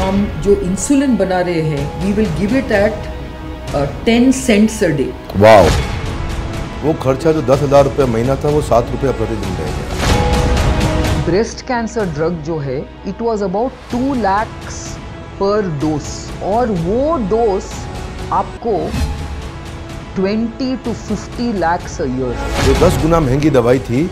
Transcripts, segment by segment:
हम जो इंसुलिन बना रहे हैं we will give it at ten cents a day wow वो खर्चा जो दस हजार रुपये महीना था वो सात रुपये प्रतिदिन रह गया ब्रेस्ट कैंसर ड्रग जो है it was about two lakhs पर डोज और वो डोज आपको 20 टू 50 लाख अ ईयर जो 10 गुना महंगी दवाई थी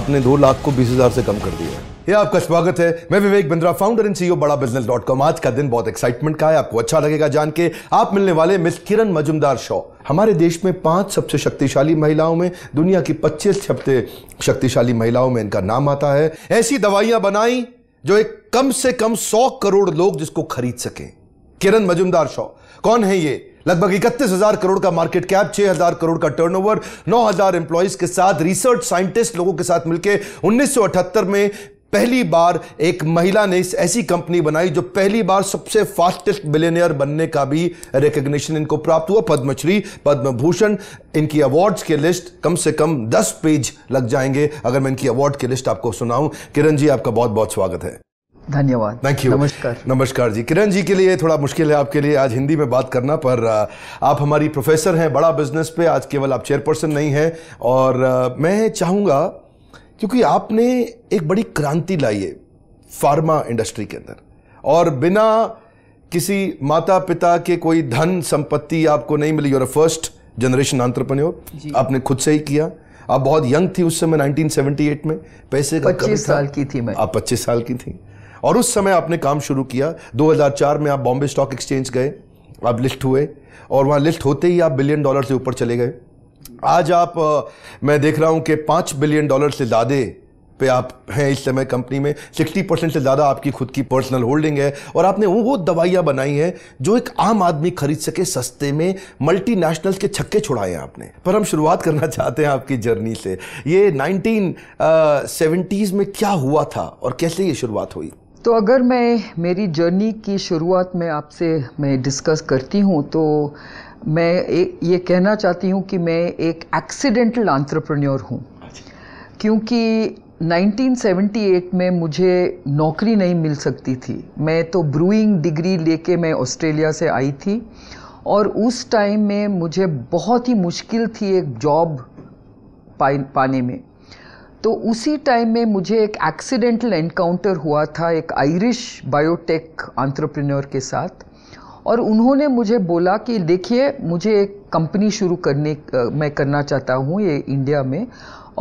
आपने 2 लाख को 20,000 से कम कर दिया ये आपका स्वागत है मैं Vivek Bindra founder and CEO Bada business dot com आज का दिन बहुत एक्साइटमेंट का है आपको अच्छा लगेगा जान के आप मिलने वाले मिस किरण मजुमदार शॉ हमारे देश में पांच सबसे शक्तिशाली महिलाओं में दुनिया की पच्चीस सबसे शक्तिशाली महिलाओं में इनका नाम आता है ऐसी दवाइयां बनाई जो एक कम से कम सौ करोड़ लोग जिसको खरीद सके किरण मजुमदार शॉ कौन है ये लगभग इकतीस हजार करोड़ का मार्केट कैप छह हजार करोड़ का टर्नओवर नौ हजार एम्प्लॉयज के साथ रिसर्च साइंटिस्ट लोगों के साथ मिलकर 1978 में पहली बार एक महिला ने इस ऐसी कंपनी बनाई जो पहली बार सबसे फास्टेस्ट बिलेनियर बनने का भी रिकग्निशन इनको प्राप्त हुआ पद्मश्री पद्म भूषण इनकी अवार्ड्स के लिस्ट कम से कम दस पेज लग जाएंगे अगर मैं इनकी अवार्ड की लिस्ट आपको सुनाऊं किरण जी आपका बहुत बहुत स्वागत है धन्यवाद थैंक यू नमस्कार नमस्कार जी किरण जी के लिए थोड़ा मुश्किल है आपके लिए आज हिंदी में बात करना पर आप हमारी प्रोफेसर हैं बड़ा बिजनेस पे आज केवल आप चेयरपर्सन नहीं हैं और मैं चाहूँगा क्योंकि आपने एक बड़ी क्रांति लाई है फार्मा इंडस्ट्री के अंदर और बिना किसी माता पिता के कोई धन संपत्ति आपको नहीं मिली और फर्स्ट जनरेशन आंट्रप्रन्योर आपने खुद से ही किया आप बहुत यंग थी उस समय 1978 में पैसे का पच्चीस साल की थी मैं आप पच्चीस साल की थी और उस समय आपने काम शुरू किया 2004 में आप बॉम्बे स्टॉक एक्सचेंज गए आप लिस्ट हुए और वहाँ लिस्ट होते ही आप बिलियन डॉलर से ऊपर चले गए आज आप मैं देख रहा हूं कि पाँच बिलियन डॉलर से ज़्यादा पे आप हैं इस समय कंपनी में सिक्सटी परसेंट से ज़्यादा आपकी खुद की पर्सनल होल्डिंग है और आपने वो वो दवाइयाँ बनाई हैं जो एक आम आदमी खरीद सके सस्ते में मल्टीनेशनल्स के छक्के छुड़ाए हैं आपने पर हम शुरुआत करना चाहते हैं आपकी जर्नी से ये नाइनटीन सेवेंटीज़ में क्या हुआ था और कैसे ये शुरुआत हुई तो अगर मैं मेरी जर्नी की शुरुआत में आपसे मैं डिस्कस करती हूँ तो मैं ए, ये कहना चाहती हूँ कि मैं एक एक्सीडेंटल आंट्रप्रन्योर हूँ अच्छा। क्योंकि 1978 में मुझे नौकरी नहीं मिल सकती थी मैं तो ब्रूइंग डिग्री लेके मैं ऑस्ट्रेलिया से आई थी और उस टाइम में मुझे बहुत ही मुश्किल थी एक जॉब पाने में तो उसी टाइम में मुझे एक एक्सीडेंटल एनकाउंटर हुआ था एक आयरिश बायोटेक आंट्रप्रनोर के साथ और उन्होंने मुझे बोला कि देखिए मुझे एक कंपनी शुरू करने मैं करना चाहता हूँ ये इंडिया में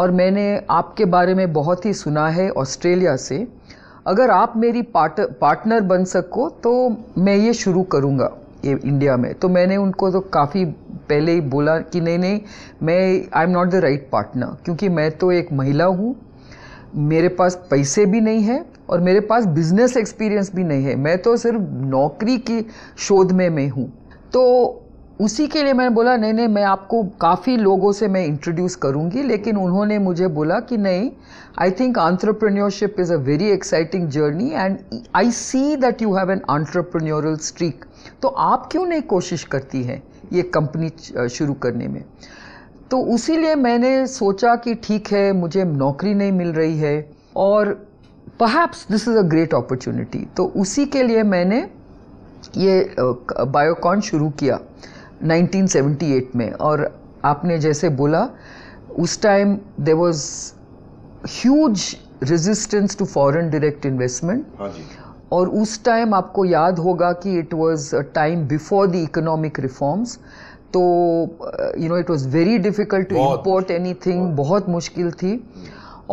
और मैंने आपके बारे में बहुत ही सुना है ऑस्ट्रेलिया से अगर आप मेरी पार्ट पार्टनर बन सको तो मैं ये शुरू करूँगा इंडिया में तो मैंने उनको तो काफ़ी पहले ही बोला कि नहीं नहीं मैं I am not the right partner क्योंकि मैं तो एक महिला हूँ मेरे पास पैसे भी नहीं है और मेरे पास बिजनेस एक्सपीरियंस भी नहीं है मैं तो सिर्फ नौकरी की शोध में मैं हूँ तो उसी के लिए मैंने बोला नहीं नहीं मैं आपको काफ़ी लोगों से मैं इंट्रोड्यूस करूँगी लेकिन उन्होंने मुझे बोला कि नहीं I think entrepreneurship is a very exciting journey and I see that you have an entrepreneurial streak तो आप क्यों नहीं कोशिश करती हैं ये कंपनी शुरू करने में तो उसी लिए मैंने सोचा कि ठीक है मुझे नौकरी नहीं मिल रही है और perhaps this is a great opportunity तो उसी के लिए मैंने ये बायोकॉन शुरू किया 1978 में और आपने जैसे बोला उस time there was huge resistance to foreign direct investment और उस टाइम आपको याद होगा कि it was time before the economic reforms तो you know it was very difficult to import anything बहुत मुश्किल थी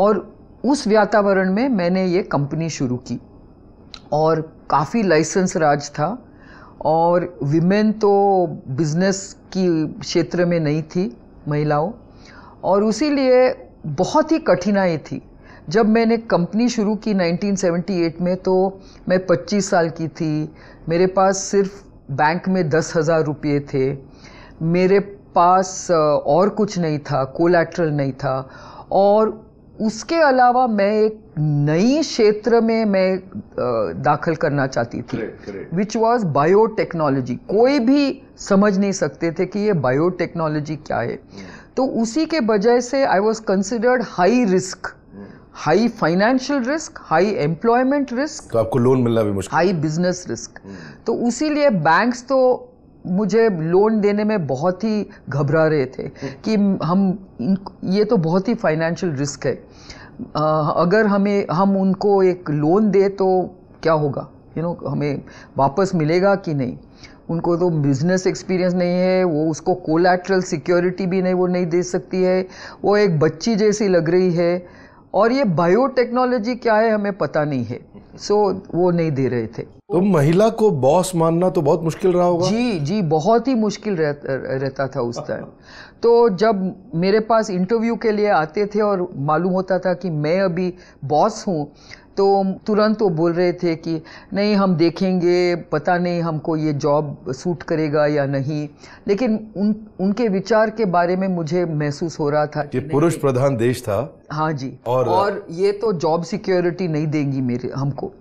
और उस वातावरण में मैंने ये कंपनी शुरू की और काफ़ी लाइसेंस राज था और विमेन तो बिजनेस की क्षेत्र में नहीं थी महिलाओं और उसी लिए बहुत ही कठिनाई थी जब मैंने कंपनी शुरू की 1978 में तो मैं 25 साल की थी मेरे पास सिर्फ बैंक में दस हज़ार रुपये थे मेरे पास और कुछ नहीं था कोलेट्रल नहीं था और उसके अलावा मैं एक नई क्षेत्र में मैं दाखिल करना चाहती थी विच वॉज बायोटेक्नोलॉजी कोई भी समझ नहीं सकते थे कि ये बायोटेक्नोलॉजी क्या है hmm. तो उसी के बजाय से I was considered high risk high financial risk high employment risk तो आपको लोन मिलना भी मुश्किल हाई बिजनेस रिस्क तो उसीलिए बैंक्स तो मुझे लोन देने में बहुत ही घबरा रहे थे हम्म। कि हम ये तो बहुत ही फाइनेंशियल रिस्क है अगर हमें हम उनको एक लोन दे तो क्या होगा यू you नो know, हमें वापस मिलेगा कि नहीं उनको तो बिजनेस एक्सपीरियंस नहीं है वो उसको कोलेट्रल सिक्योरिटी भी नहीं वो नहीं दे सकती है वो एक बच्ची जैसी लग रही है और ये बायोटेक्नोलॉजी क्या है हमें पता नहीं है सो so, वो नहीं दे रहे थे तो महिला को बॉस मानना तो बहुत मुश्किल रहा होगा जी जी बहुत ही मुश्किल रह, रहता था उस टाइम तो जब मेरे पास इंटरव्यू के लिए आते थे और मालूम होता था कि मैं अभी बॉस हूँ तो तुरंत वो बोल रहे थे कि नहीं हम देखेंगे पता नहीं हमको ये जॉब सूट करेगा या नहीं लेकिन उन उनके विचार के बारे में मुझे महसूस हो रहा था कि पुरुष प्रधान देश था हाँ जी और, और ये तो जॉब सिक्योरिटी नहीं देंगी मेरे हमको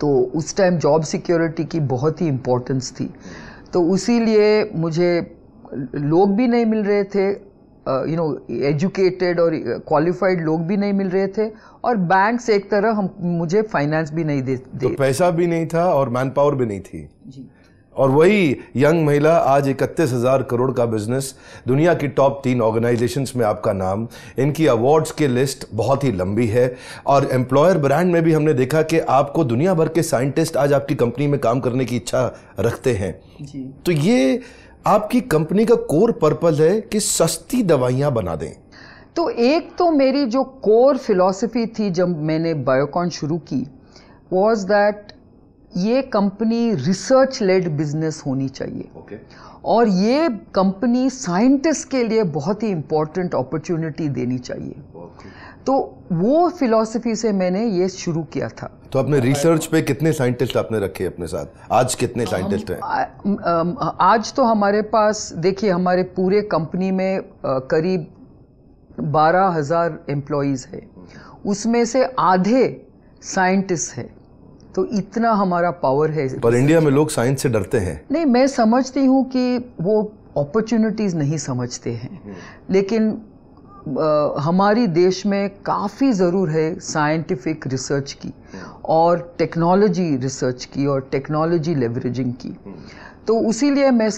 तो उस टाइम जॉब सिक्योरिटी की बहुत ही इम्पोर्टेंस थी तो उसी मुझे लोग भी नहीं मिल रहे थे यू नो एजुकेटेड और क्वालिफाइड लोग भी नहीं मिल रहे थे और बैंक से एक तरह हम मुझे फाइनेंस भी नहीं दे, दे तो पैसा भी नहीं था और मैन पावर भी नहीं थी जी और वही यंग महिला आज इकतीस हज़ार करोड़ का बिजनेस दुनिया की टॉप तीन ऑर्गेनाइजेशंस में आपका नाम इनकी अवार्ड्स की लिस्ट बहुत ही लंबी है और एम्प्लॉयर ब्रांड में भी हमने देखा कि आपको दुनिया भर के साइंटिस्ट आज आपकी कंपनी में काम करने की इच्छा रखते हैं जी। तो ये आपकी कंपनी का कोर पर्पज है कि सस्ती दवाइयाँ बना दें तो एक तो मेरी जो कोर फिलॉसफी थी जब मैंने बायोकॉन शुरू की वॉज दैट ये कंपनी रिसर्च लेड बिजनेस होनी चाहिए okay. और ये कंपनी साइंटिस्ट के लिए बहुत ही इम्पोर्टेंट अपॉर्चुनिटी देनी चाहिए okay. तो वो फिलॉसफी से मैंने ये शुरू किया था तो आपने रिसर्च पे कितने साइंटिस्ट आपने रखे अपने साथ आज कितने साइंटिस्ट हैं आज तो हमारे पास देखिए हमारे पूरे कंपनी में आ, करीब बारह हज़ार एम्प्लॉयज़ है उसमें से आधे साइंटिस्ट हैं तो इतना हमारा पावर है पर इंडिया में लोग साइंस से डरते हैं नहीं मैं समझती हूँ कि वो अपॉर्चुनिटीज़ नहीं समझते हैं हम्म। लेकिन आ, हमारी देश में काफ़ी ज़रूर है साइंटिफिक हम्म। रिसर्च की और टेक्नोलॉजी रिसर्च की और टेक्नोलॉजी लेवरेजिंग की तो उसी लिए मैं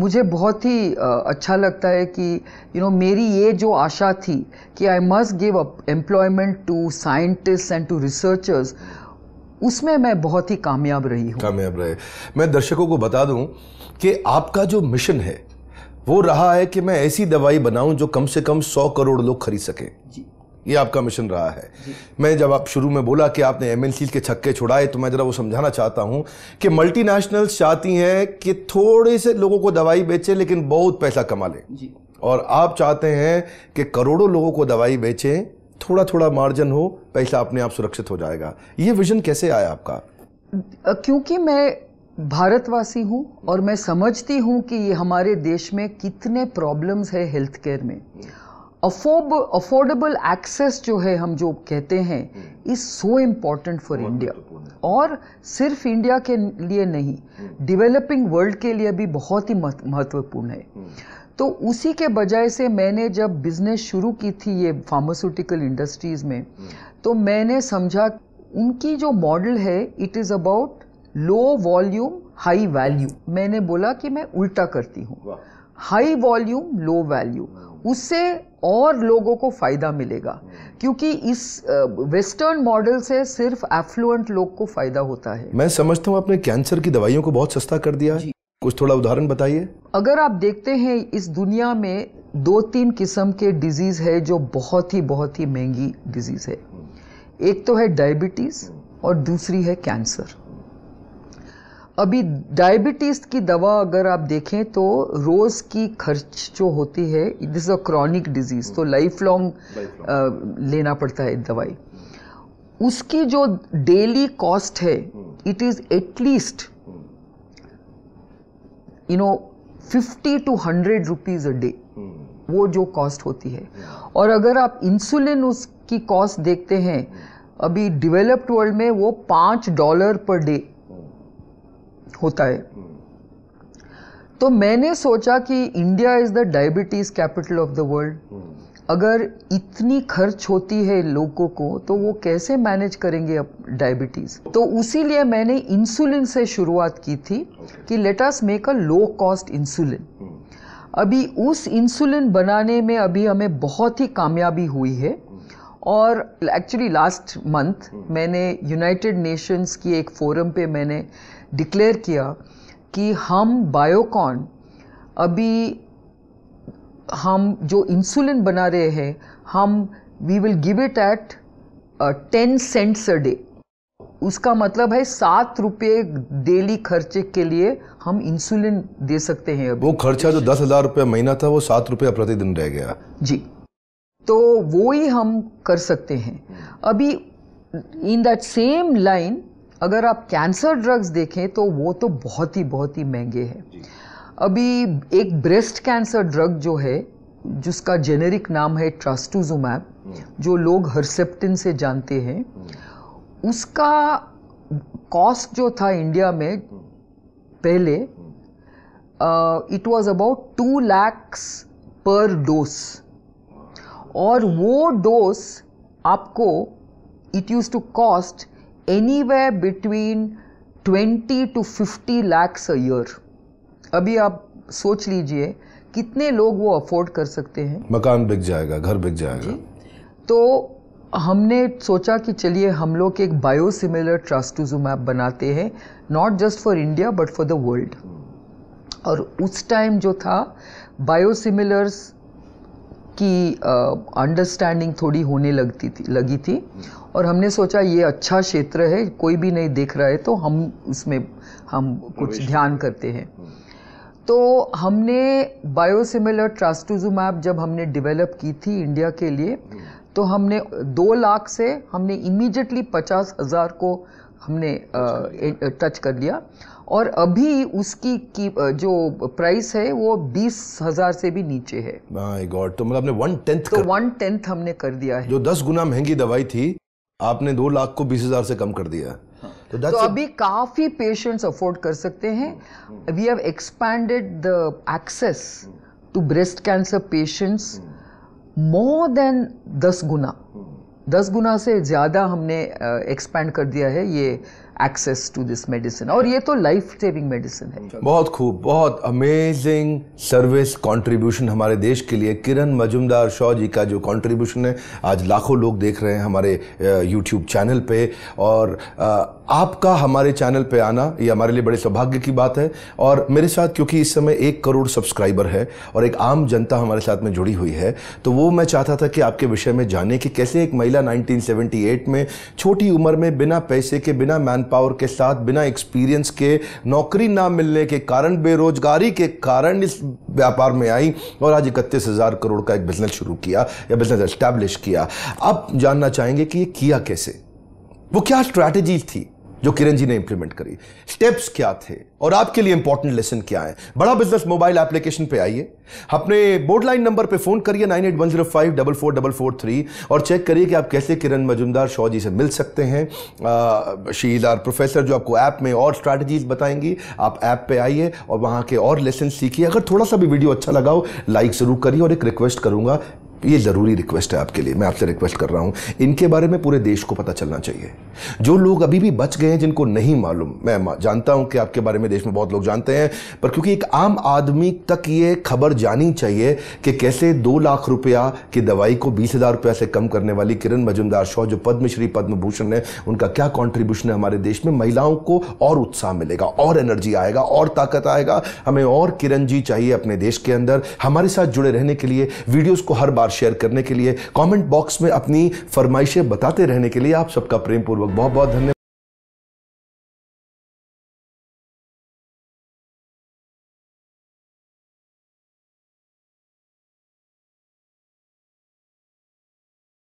मुझे बहुत ही अच्छा लगता है कि यू you नो know, मेरी ये जो आशा थी कि I must give up employment to scientist and to researchers उसमें मैं बहुत ही कामयाब रही हूँ कामयाब रहे मैं दर्शकों को बता दूँ कि आपका जो मिशन है वो रहा है कि मैं ऐसी दवाई बनाऊं जो कम से कम सौ करोड़ लोग खरीद सकें ये आपका मिशन रहा है मैं जब आप शुरू में बोला कि आपने एम के छक्के छुड़ाए तो मैं ज़रा वो समझाना चाहता हूँ कि मल्टीनेशनल्स चाहती हैं कि थोड़े से लोगों को दवाई बेचें लेकिन बहुत पैसा कमा लें और आप चाहते हैं कि करोड़ों लोगों को दवाई बेचें थोड़ा थोड़ा मार्जिन हो पैसा अपने आप सुरक्षित हो जाएगा ये विजन कैसे आया आपका क्योंकि मैं भारतवासी हूँ और मैं समझती हूँ कि हमारे देश में कितने प्रॉब्लम्स है हेल्थ केयर में अफोर्ब अफोर्डेबल एक्सेस जो है हम जो कहते हैं is so important for India और सिर्फ इंडिया के लिए नहीं डेवलपिंग हम्म। वर्ल्ड के लिए भी बहुत ही महत्वपूर्ण है हम्म। तो उसी के बजाय से मैंने जब बिज़नेस शुरू की थी ये फार्मास्यूटिकल इंडस्ट्रीज़ में हम्म। तो मैंने समझा उनकी जो मॉडल है it is about low volume high value मैंने बोला कि मैं उल्टा करती हूँ हाई वॉल्यूम लो वैल्यू उससे और लोगों को फ़ायदा मिलेगा क्योंकि इस वेस्टर्न मॉडल से सिर्फ एफ्लुएंट लोग को फ़ायदा होता है मैं समझता हूँ आपने कैंसर की दवाइयों को बहुत सस्ता कर दिया कुछ थोड़ा उदाहरण बताइए अगर आप देखते हैं इस दुनिया में दो तीन किस्म के डिजीज़ है जो बहुत ही बहुत ही महंगी डिजीज़ है एक तो है डायबिटीज़ और दूसरी है कैंसर अभी डायबिटीज़ की दवा अगर आप देखें तो रोज़ की खर्च जो होती है दिस तो hmm. अ क्रॉनिक डिजीज़ तो लाइफ लॉन्ग लेना पड़ता है दवाई उसकी जो डेली कॉस्ट है it is at least you know fifty to hundred rupees a day वो जो कॉस्ट होती है hmm. और अगर आप इंसुलिन उसकी कॉस्ट देखते हैं hmm. अभी डेवलप्ड वर्ल्ड में वो पाँच डॉलर पर डे होता है तो मैंने सोचा कि India is the diabetes capital of the world अगर इतनी खर्च होती है लोगों को तो वो कैसे मैनेज करेंगे अब डायबिटीज़ तो उसी लिए मैंने इंसुलिन से शुरुआत की थी कि let us make a low cost insulin अभी उस इंसुलिन बनाने में अभी हमें बहुत ही कामयाबी हुई है और एक्चुअली लास्ट मंथ मैंने यूनाइटेड नेशंस की एक फोरम पे मैंने डिक्लेयर किया कि हम बायोकॉन अभी हम जो इंसुलिन बना रहे हैं हम we will give it at ten cents a day उसका मतलब है सात रुपये डेली खर्चे के लिए हम इंसुलिन दे सकते हैं वो खर्चा जो दस हजार रुपये महीना था वो सात रुपये प्रतिदिन रह गया जी तो वो ही हम कर सकते हैं अभी इन दैट सेम लाइन अगर आप कैंसर ड्रग्स देखें तो वो तो बहुत ही बहुत ही महंगे हैं अभी एक ब्रेस्ट कैंसर ड्रग जो है जिसका जेनेरिक नाम है ट्रास्टूजोमैप हम्म। जो लोग हरसेप्टिन से जानते हैं हम्म। उसका कॉस्ट जो था इंडिया में हम्म। पहले it was about two lakhs पर डोज और वो डोज आपको it used to cost anywhere between 20 to 50 lakhs a year अभी आप सोच लीजिए कितने लोग वो अफोर्ड कर सकते हैं मकान बिक जाएगा घर बिक जाएगा तो हमने सोचा कि चलिए हम लोग एक बायोसिमिलर ऐप बनाते हैं not just for India but for the world और उस टाइम जो था बायोसिमिलर्स की अंडरस्टैंडिंग थोड़ी होने लगती थी लगी थी और हमने सोचा ये अच्छा क्षेत्र है कोई भी नहीं देख रहा है तो हम उसमें हम कुछ ध्यान करते हैं हम्म। तो हमने बायोसिमिलर ऐप जब हमने डेवलप की थी इंडिया के लिए हम्म। तो हमने दो लाख से हमने इमीडिएटली पचास हज़ार को हमने टच कर लिया और अभी उसकी की जो प्राइस है वो बीस हजार से भी नीचे है माय गॉड तो मतलब हमने वन टेंथ तो वन टेंथ हमने कर दिया है जो दस गुना महंगी दवाई थी आपने दो लाख को बीस हजार से कम कर दिया हाँ। तो, तो अभी काफी पेशेंट्स अफोर्ड कर सकते हैं we have expanded the access to breast cancer patients more than दस गुना दस गुना से ज़्यादा हमने एक्सपैंड uh, कर दिया है ये एक्सेस टू दिस मेडिसिन और ये तो लाइफ सेविंग मेडिसिन है बहुत खूब बहुत अमेजिंग सर्विस कंट्रीब्यूशन हमारे देश के लिए किरण मजुमदार शॉ जी का जो कंट्रीब्यूशन है आज लाखों लोग देख रहे हैं हमारे यूट्यूब चैनल पे और आपका हमारे चैनल पे आना ये हमारे लिए बड़े सौभाग्य की बात है और मेरे साथ क्योंकि इस समय एक करोड़ सब्सक्राइबर है और एक आम जनता हमारे साथ में जुड़ी हुई है तो वो मैं चाहता था कि आपके विषय में जाने कि कैसे एक महिला 1978 में छोटी उम्र में बिना पैसे के बिना मैन पावर के साथ बिना एक्सपीरियंस के नौकरी ना मिलने के कारण बेरोजगारी के कारण इस व्यापार में आई और आज इकतीस हज़ार करोड़ का एक बिजनेस शुरू किया या बिजनेस एस्टैब्लिश किया अब जानना चाहेंगे कि ये किया कैसे वो क्या स्ट्रैटेजी थी जो किरण जी ने इंप्लीमेंट करी स्टेप्स क्या थे और आपके लिए इंपॉर्टेंट लेसन क्या है बड़ा बिजनेस मोबाइल एप्लीकेशन पे आइए अपने बोर्ड लाइन नंबर पे फोन करिए nine eight one zero five double four double four three और चेक करिए कि आप कैसे किरण मजुमदार शॉ जी से मिल सकते हैं शीलार आर प्रोफेसर जो आपको ऐप में और स्ट्रैटेजीज बताएंगी आप ऐप पे आइए और वहाँ के और लेसन सीखिए अगर थोड़ा सा भी वीडियो अच्छा लगाओ लाइक ज़रूर करिए और एक रिक्वेस्ट करूँगा ये ज़रूरी रिक्वेस्ट है आपके लिए मैं आपसे रिक्वेस्ट कर रहा हूँ इनके बारे में पूरे देश को पता चलना चाहिए जो लोग अभी भी बच गए हैं जिनको नहीं मालूम मैं जानता हूँ कि आपके बारे में देश में बहुत लोग जानते हैं पर क्योंकि एक आम आदमी तक ये खबर जानी चाहिए कि कैसे दो लाख रुपया की दवाई को बीस हज़ार रुपया से कम करने वाली किरण मजुमदार शॉ जो पद्मश्री पद्म भूषण है उनका क्या कॉन्ट्रीब्यूशन है हमारे देश में महिलाओं को और उत्साह मिलेगा और एनर्जी आएगा और ताकत आएगा हमें और किरण जी चाहिए अपने देश के अंदर हमारे साथ जुड़े रहने के लिए वीडियोज़ को हर बार विचार शेयर करने के लिए कमेंट बॉक्स में अपनी फरमाइशें बताते रहने के लिए आप सबका प्रेम पूर्वक बहुत बहुत धन्यवाद